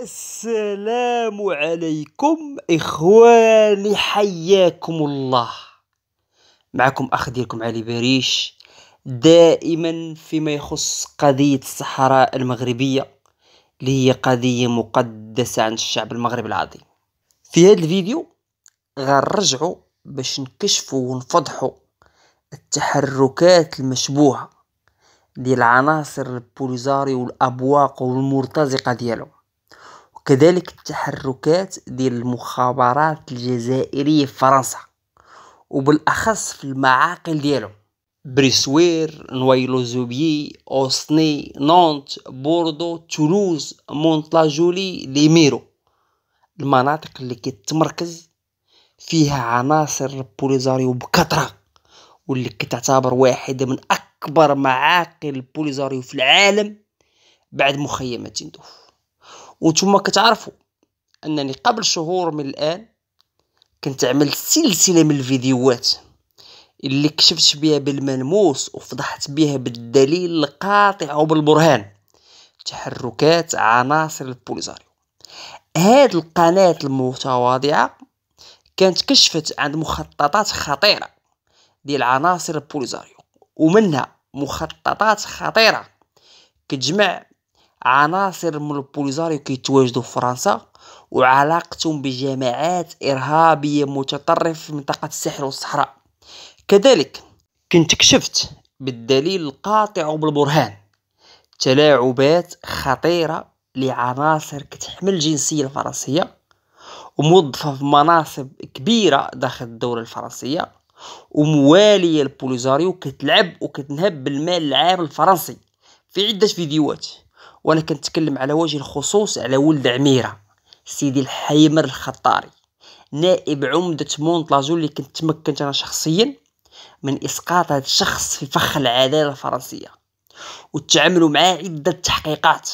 السلام عليكم اخواني حياكم الله معكم اخ ديالكم علي بريش دائما فيما يخص قضيه الصحراء المغربيه اللي هي قضيه مقدسه عند الشعب المغربي العظيم في هذا الفيديو غنرجعوا باش نكشفوا ونفضحوا التحركات المشبوهه ديال عناصر البوليزاريو والابواق والمرتزقه ديالهم وكذلك التحركات ديال المخابرات الجزائرية في فرنسا وبالأخص في المعاقل ديالهم بريسوير نويلو زوبيي اوسني نونت بوردو تولوز مونتلاجولي ليميرو المناطق اللي كتمركز فيها عناصر البوليزاريو بكثره واللي كتعتبر واحده من اكبر معاقل البوليزاريو في العالم بعد مخيمات تندوف وانتم كتعرفوا انني قبل شهور من الان كنت عملت سلسله من الفيديوهات اللي كشفت بها بالملموس وفضحت بها بالدليل القاطع وبالبرهان تحركات عناصر البوليزاريو هاد القناة المتواضعة كانت كشفت عن مخططات خطيرة ديال عناصر البوليزاريو ومنها مخططات خطيرة كتجمع عناصر من البوليزاريو كيتواجدوا في فرنسا وعلاقتهم بجماعات إرهابية متطرفة في منطقة الساحل والصحراء كذلك كنت كشفت بالدليل القاطع وبالبرهان تلاعبات خطيرة لعناصر كتحمل الجنسية الفرنسية وموظفة في مناصب كبيرة داخل الدولة الفرنسية وموالية البوليزاريو كتلعب وكتنهب بالمال العام الفرنسي في عدة فيديوهات وانا كنتكلم على وجه الخصوص على ولد عميره سيدي الحيمر الخطاري نائب عمدة مونطلاجون اللي كنت تمكنت انا شخصيا من اسقاط هذا الشخص في فخ العداله الفرنسيه وتعاملوا معاه عده تحقيقات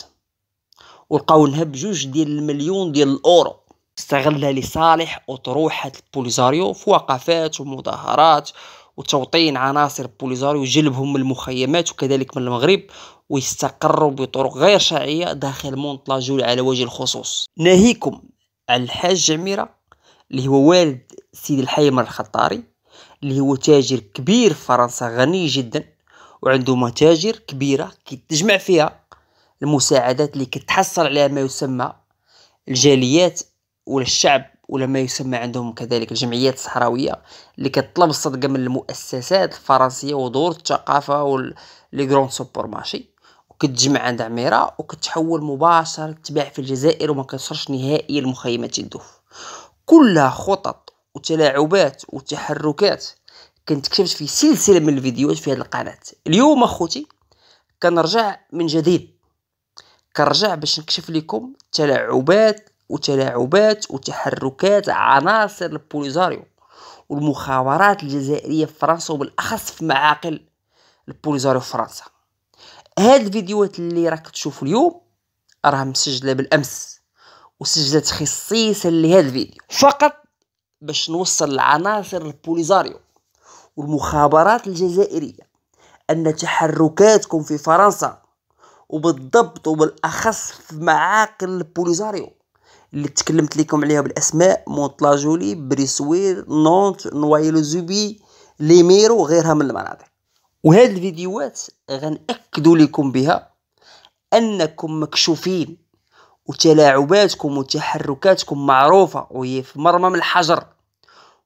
ولقاو نهب جوج ديال المليون ديال الاورو استغلها لصالح اطروحه البوليزاريو في وقفات ومظاهرات وتوطين عناصر البوليزاريو جلبهم من المخيمات وكذلك من المغرب ويستقروا بطرق غير شرعية داخل مونتلاجول على وجه الخصوص ناهيكم على الحاج جميرة اللي هو والد سيد الحيمر الخطاري اللي هو تاجر كبير في فرنسا غني جدا وعنده متاجر كبيرة كتجمع فيها المساعدات اللي كتحصل عليها ما يسمى الجاليات ولا الشعب ولا ما يسمى عندهم كذلك الجمعيات الصحراوية اللي كتطلب الصدقة من المؤسسات الفرنسية ودور الثقافة واللي كرون سوبر ماشي كتجمع عند عميرة وكتحول مباشرة تباع في الجزائر وما كيصرش نهائيا لمخيمات الدوف كلها خطط وتلاعبات وتحركات كتبت في سلسله من الفيديوهات في هذه القناه اليوم اخوتي كنرجع من جديد كنرجع باش نكشف لكم تلاعبات وتلاعبات وتحركات عناصر البوليزاريو والمخابرات الجزائريه في فرنسا وبالاخص في معاقل البوليزاريو في فرنسا هاد الفيديوهات اللي راك تشوف اليوم راه مسجله بالامس وسجلت خصيصا لهاد الفيديو فقط باش نوصل العناصر البوليزاريو والمخابرات الجزائريه ان تحركاتكم في فرنسا وبالضبط وبالاخص في معاقل البوليزاريو اللي تكلمت لكم عليها بالاسماء مونطلاجولي بريسوير نونت نوايلو زوبي ليميرو وغيرها من المناطق وهاد الفيديوهات غنأكدوا لكم بها انكم مكشوفين وتلاعباتكم وتحركاتكم معروفه وهي في مرمى من الحجر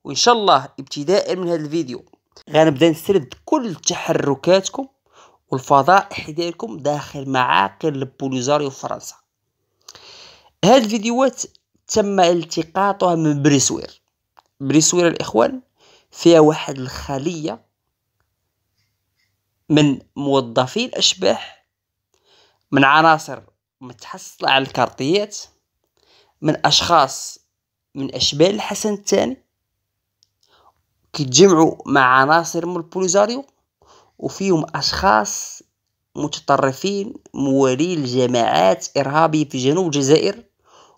وان شاء الله ابتداء من هذا الفيديو غنبدا نسرد كل تحركاتكم والفضائح ديالكم داخل معاقل البوليزاريو في فرنسا هاد الفيديوهات تم التقاطها من بريسوير بريسوير الاخوان فيها واحد الخليه من موظفي الأشباح من عناصر متحصلة على الكارتيات من أشخاص من أشبال الحسن الثاني كيتجمعوا مع عناصر من البوليزاريو وفيهم أشخاص متطرفين موالي لجماعات إرهابية في جنوب الجزائر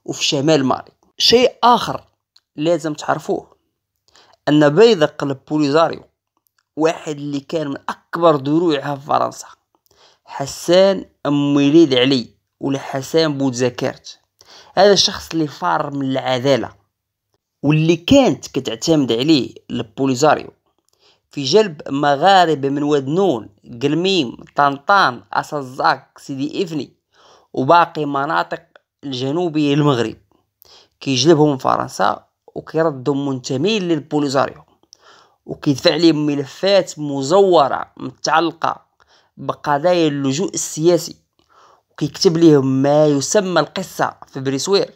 وفي شمال مالي شيء آخر لازم تعرفوه أن بيض قلب بوليزاريو واحد اللي كان من اكبر دروعها في فرنسا حسان أمويليد علي ولا حسان بوتزكرت هذا الشخص اللي فار من العدالة واللي كانت كتعتمد عليه البوليزاريو في جلب مغاربة من واد نون قلميم طنطان أسازاك سيدي إفني وباقي مناطق الجنوبية المغرب كيجلبهم فرنسا وكيردهم منتمين للبوليزاريو وكيدفع عليهم ملفات مزورة متعلقة بقضايا اللجوء السياسي وكيكتب ليهم ما يسمى القصة في بريسوير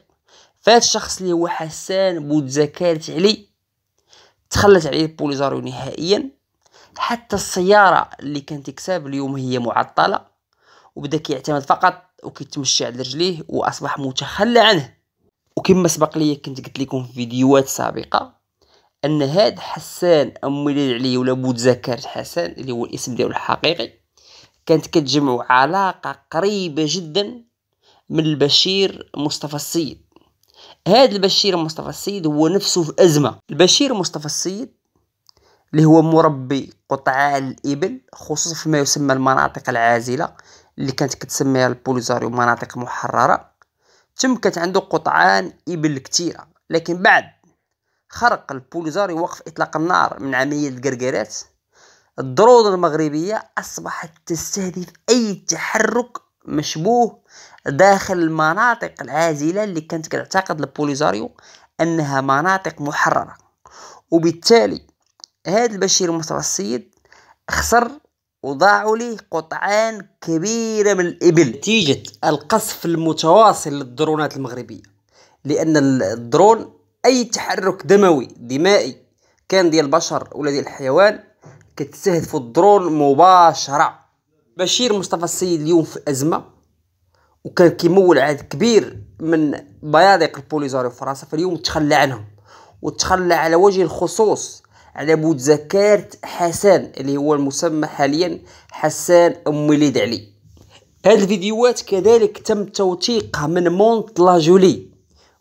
فهاد الشخص اللي هو حسان بوتزكارت علي تخلت عليه البوليزاريو نهائيا حتى السيارة اللي كانت يكسب اليوم هي معطلة وبدا كيعتمد فقط وكيتمشى على رجليه واصبح متخلى عنه وكما سبق لي كنت قلت لكم في فيديوهات سابقه ان هاد حسان امولي علي ولا بوتزكر حسان اللي هو الاسم ديالو الحقيقي كانت كتجمع علاقه قريبه جدا من البشير مصطفى السيد هاد البشير مصطفى السيد هو نفسه في ازمه البشير مصطفى السيد اللي هو مربي قطعان الإبل خصوصا فيما يسمى المناطق العازلة اللي كانت كتسميها البوليزاريو مناطق محررة تم كانت عنده قطعان إبل كتيرة لكن بعد خرق البوليزاري وقف إطلاق النار من عملية القرقرات الدرون المغربية أصبحت تستهدف أي تحرك مشبوه داخل المناطق العازلة اللي كانت كتعتقد البوليزاريو أنها مناطق محررة وبالتالي هذا البشير مصطفى السيد خسر وضاعوا ليه قطعان كبيرة من الإبل نتيجة القصف المتواصل للدرونات المغربية لأن الدرون اي تحرك دموي دمائي كان ديال البشر ولا ديال الحيوان كتستهدف الدرون مباشره بشير مصطفى السيد اليوم في ازمه وكان كيمول عدد كبير من بيادق البوليزاريو في فرنسا فاليوم تخلى عنهم وتخلى على وجه الخصوص على مذكرة حسان اللي هو المسمى حاليا حسان ام وليد علي هاد الفيديوهات كذلك تم توثيقها من مونت لاجولي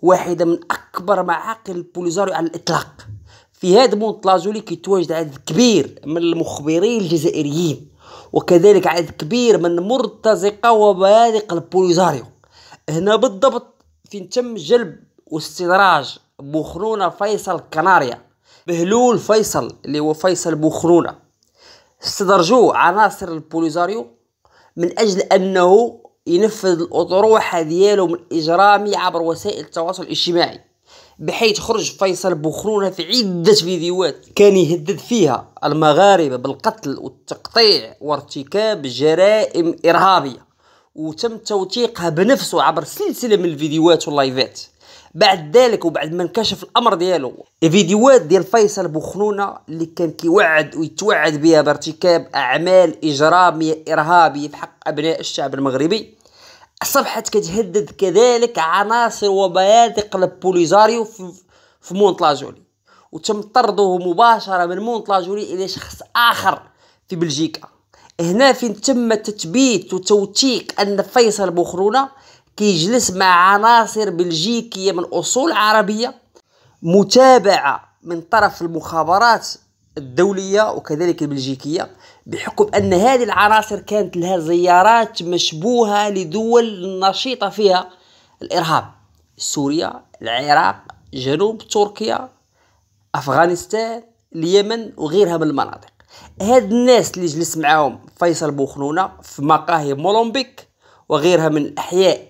واحدة من أكبر معاقل البوليزاريو على الإطلاق في هذا مونت لاجولي كيتواجد عدد كبير من المخبرين الجزائريين وكذلك عدد كبير من مرتزقة وبوادق البوليزاريو هنا بالضبط فين تم جلب واستدراج بوخرونة فيصل كناريا بهلول فيصل اللي هو فيصل بوخرونة استدرجوه عناصر البوليزاريو من أجل أنه ينفذ الأطروحة ديالو من إجرامي عبر وسائل التواصل الاجتماعي بحيث خرج فيصل بوخرونة في عدة فيديوهات كان يهدد فيها المغاربة بالقتل والتقطيع وارتكاب جرائم إرهابية وتم توثيقها بنفسه عبر سلسلة من الفيديوهات واللايفات بعد ذلك وبعد ما انكشف الامر ديالو الفيديوهات ديال فيصل بوخنونه اللي كان كيوعد ويتوعد بها بارتكاب اعمال اجراميه ارهابيه في حق ابناء الشعب المغربي أصبحت كتهدد كذلك عناصر وبيادق البوليزاريو في مونتلاجولي وتم طرده مباشرة من مونتلاجولي إلى شخص آخر في بلجيكا هنا فين تم تثبيت وتوثيق أن فيصل بوخرونة كيجلس مع عناصر بلجيكية من أصول عربية متابعة من طرف المخابرات الدولية وكذلك البلجيكية بحكم أن هذه العناصر كانت لها زيارات مشبوهة لدول نشيطة فيها الإرهاب سوريا العراق جنوب تركيا أفغانستان اليمن وغيرها من المناطق هاد الناس اللي جلس معاهم فيصل بوخنونة في مقاهي مولمبيك وغيرها من الأحياء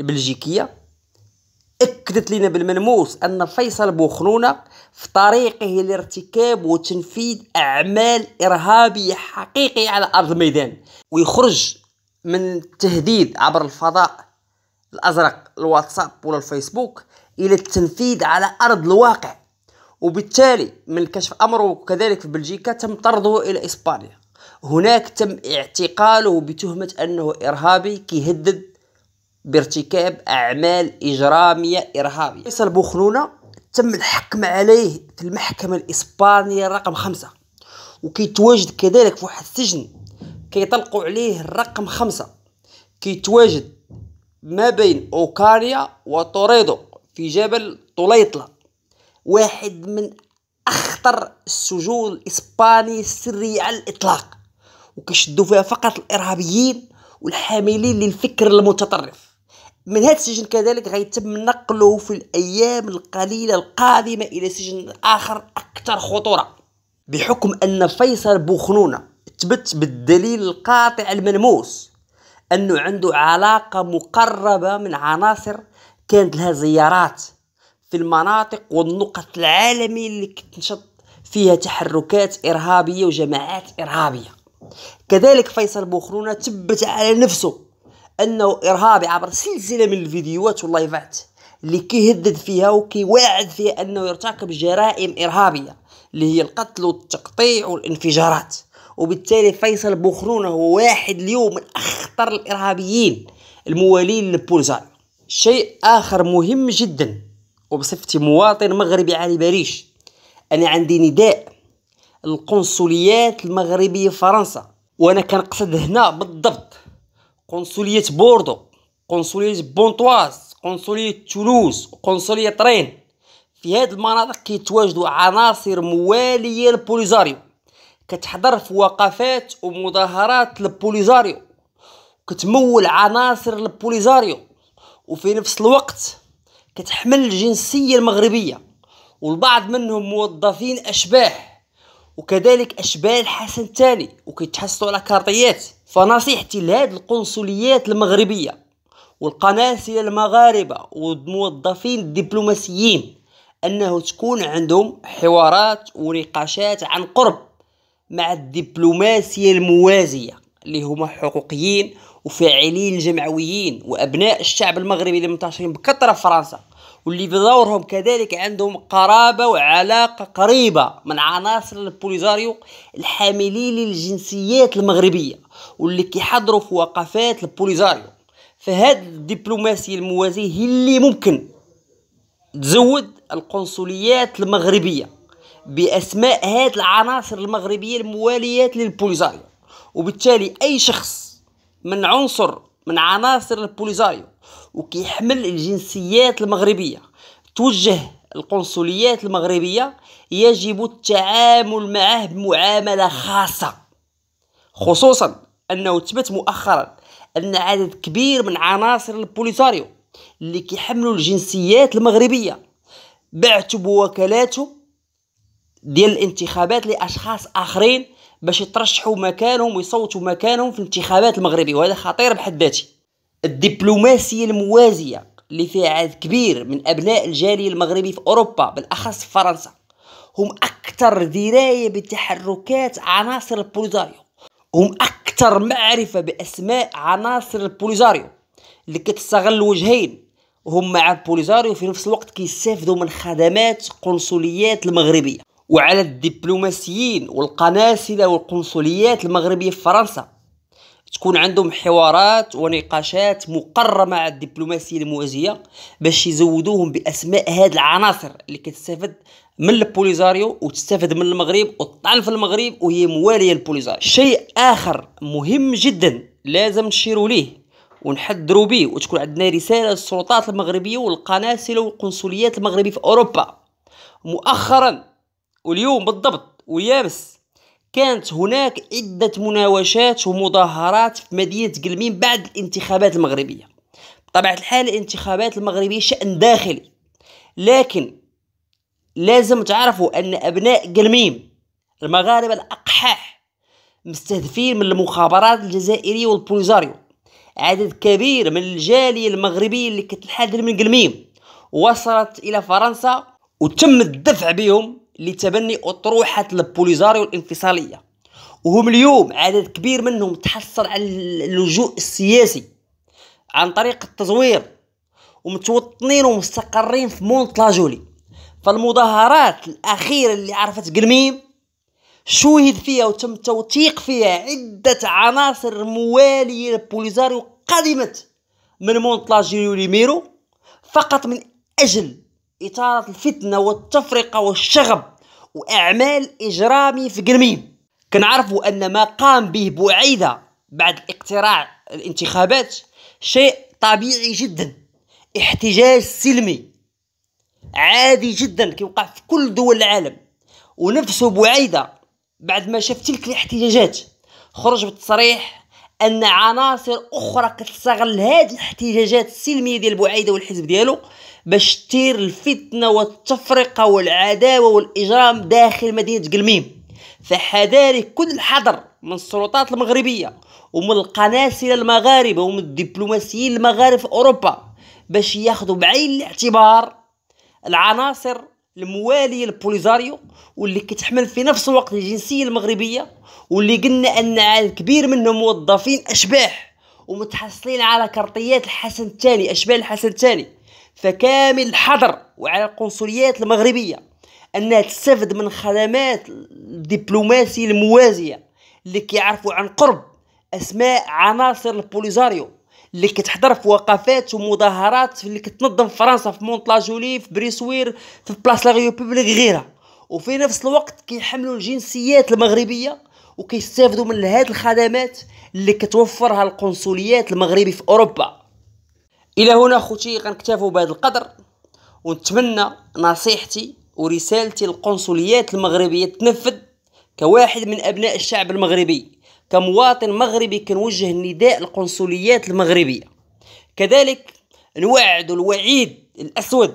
البلجيكية أكدت لنا بالملموس أن فيصل بوخنونة في طريقه لارتكاب وتنفيذ أعمال إرهابية حقيقية على أرض الميدان ويخرج من التهديد عبر الفضاء الأزرق الواتساب ولا الفيسبوك إلى التنفيذ على أرض الواقع وبالتالي من كشف أمره كذلك في بلجيكا تم طرده إلى إسبانيا هناك تم اعتقاله بتهمة أنه إرهابي كيهدد بارتكاب أعمال إجرامية إرهابية فيصل بوخلونة تم الحكم عليه في المحكمة الإسبانية رقم خمسة وكيتواجد كذلك في واحد السجن كيطلقوا عليه الرقم خمسة كيتواجد ما بين أوكاريا وطوريدو في جبل طليطلة واحد من أخطر السجون الإسباني السرية على الإطلاق وكيشدوا فيها فقط الإرهابيين والحاملين للفكر المتطرف من هذا السجن كذلك غيتم نقله في الأيام القليلة القادمة إلى سجن آخر أكثر خطورة بحكم أن فيصل بوخنونة تبت بالدليل القاطع الملموس أنه عنده علاقة مقربة من عناصر كانت لها زيارات في المناطق والنقط العالمية اللي كتنشط فيها تحركات إرهابية وجماعات إرهابية كذلك فيصل بوخرونة تبت على نفسه انه ارهابي عبر سلسله من الفيديوهات واللايفات اللي كيهدد فيها وكيواعد فيها انه يرتكب جرائم ارهابيه اللي هي القتل والتقطيع والانفجارات وبالتالي فيصل بوخرونه هو واحد اليوم من اخطر الارهابيين الموالين لبولزاي شيء اخر مهم جدا وبصفتي مواطن مغربي على باريس انا عندي نداء القنصليات المغربيه في فرنسا وانا كنقصد هنا بالضبط قنصلية بوردو قنصلية بونطواز قنصلية تولوز قنصلية رين في هاد المناطق كيتواجدوا عناصر موالية للبوليزاريو كتحضر في وقفات ومظاهرات للبوليزاريو كتمول عناصر للبوليزاريو وفي نفس الوقت كتحمل الجنسية المغربية والبعض منهم موظفين أشباح وكذلك أشباه الحسن الثاني وكيتحصلوا على كارطيات فنصيحتي لهاد القنصليات المغربيه والقناصله المغاربه والموظفين الدبلوماسيين انه تكون عندهم حوارات ونقاشات عن قرب مع الدبلوماسيه الموازيه اللي هما حقوقيين وفاعلين الجمعويين وابناء الشعب المغربي اللي منتشرين بكثره في فرنسا واللي بدورهم كذلك عندهم قرابة وعلاقة قريبة من عناصر البوليزاريو الحاملين للجنسيات المغربية واللي كيحضروا في وقفات البوليزاريو فهاد الدبلوماسية الموازية هي اللي ممكن تزود القنصليات المغربية بأسماء هاد العناصر المغربية المواليات للبوليزاريو وبالتالي أي شخص من عنصر من عناصر البوليزاريو وكيحمل الجنسيات المغربيه توجه القنصليات المغربيه يجب التعامل معه بمعامله خاصه خصوصا انه ثبت مؤخرا ان عدد كبير من عناصر البوليزاريو اللي كيحملوا الجنسيات المغربيه بعتوا بوكالاته ديال الانتخابات لاشخاص اخرين باش يترشحوا مكانهم ويصوتوا مكانهم في الانتخابات المغربيه وهذا خطير بحد ذاته الدبلوماسيه الموازيه اللي فيها عدد كبير من ابناء الجاليه المغربي في اوروبا بالاخص في فرنسا هم اكثر درايه بتحركات عناصر البوليزاريو هم اكثر معرفه باسماء عناصر البوليزاريو اللي كتستغل وجهين هم مع البوليزاريو في نفس الوقت كيستافدوا من خدمات قنصليات المغربيه وعلى الدبلوماسيين والقناصلة والقنصليات المغربية في فرنسا تكون عندهم حوارات ونقاشات مقرمة مع الدبلوماسية الموازية باش يزودوهم بأسماء هاد العناصر اللي كتستفد من البوليزاريو وتستافد من المغرب وتطعن في المغرب وهي موالية للبوليزاريو شيء آخر مهم جدا لازم نشيروا ليه ونحذروا به وتكون عندنا رساله للسلطات المغربيه والقناصله والقنصليات المغربيه في اوروبا مؤخرا واليوم بالضبط ويامس كانت هناك عدة مناوشات ومظاهرات في مدينة قلمين بعد الانتخابات المغربية بطبيعة الحال الانتخابات المغربية شأن داخلي لكن لازم تعرفوا أن أبناء قلميم المغاربة الأقحاح مستهدفين من المخابرات الجزائرية والبوليزاريو عدد كبير من الجالية المغربية اللي كتحادر من قلميم وصلت إلى فرنسا وتم الدفع بهم لتبني أطروحة البوليزاريو الانفصالية وهم اليوم عدد كبير منهم تحصل على اللجوء السياسي عن طريق التزوير ومتوطنين ومستقرين في مونت لاجولي فالمظاهرات الأخيرة اللي عرفت قلميم شوهد فيها وتم توثيق فيها عدة عناصر موالية للبوليزاريو قدمت من مونت لاجولي وليميرو فقط من أجل إثارة الفتنة والتفرقة والشغب وأعمال إجرامي في قرميم كنعرفوا أن ما قام به بوعيدة بعد اقتراع الانتخابات شيء طبيعي جدا احتجاج سلمي عادي جدا كيوقع في كل دول العالم ونفسه بوعيدة بعد ما شاف تلك الاحتجاجات خرج بالتصريح ان عناصر اخرى كتستغل هاد الاحتجاجات السلميه ديال بوعيده والحزب ديالو باش تثير الفتنه والتفرقه والعداوه والاجرام داخل مدينه قلميم فحذارك كل الحذر من السلطات المغربيه ومن القناصله المغاربه ومن الدبلوماسيين المغاربه في اوروبا باش ياخذوا بعين الاعتبار العناصر الموالي للبوليزاريو واللي كتحمل في نفس الوقت الجنسية المغربية واللي قلنا أن عدد كبير منهم موظفين أشباح ومتحصلين على كرطيات الحسن الثاني أشباح الحسن الثاني فكامل الحظر وعلى القنصليات المغربية أنها تستفد من خدمات الدبلوماسية الموازية اللي كيعرفوا عن قرب أسماء عناصر البوليزاريو اللي كتحضر في وقفات ومظاهرات اللي كتنظم فرنسا في مونت لاجولي في بريسوير في بلاس لا ريبوبليك غيرها وفي نفس الوقت كيحملوا الجنسيات المغربيه وكيستافدوا من هاد الخدمات اللي كتوفرها القنصليات المغربي في اوروبا الى هنا خوتي غنكتفوا بهذا القدر ونتمنى نصيحتي ورسالتي للقنصليات المغربيه تنفذ كواحد من ابناء الشعب المغربي كمواطن مغربي كنوجه النداء للقنصليات المغربية كذلك نوعد الوعيد الأسود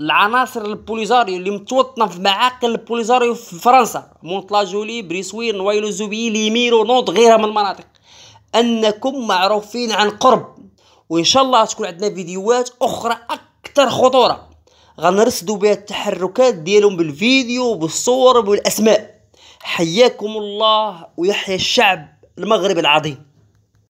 العناصر البوليزاريو اللي متوطنه في معاقل البوليزاريو في فرنسا مونتلاجولي بريسوير نوايلو زوبي ليميرو نوض غيرها من المناطق انكم معروفين عن قرب وان شاء الله تكون عندنا فيديوهات اخرى اكثر خطوره غنرصدوا بها التحركات ديالهم بالفيديو وبالصور وبالاسماء حياكم الله ويحيى الشعب المغربي العظيم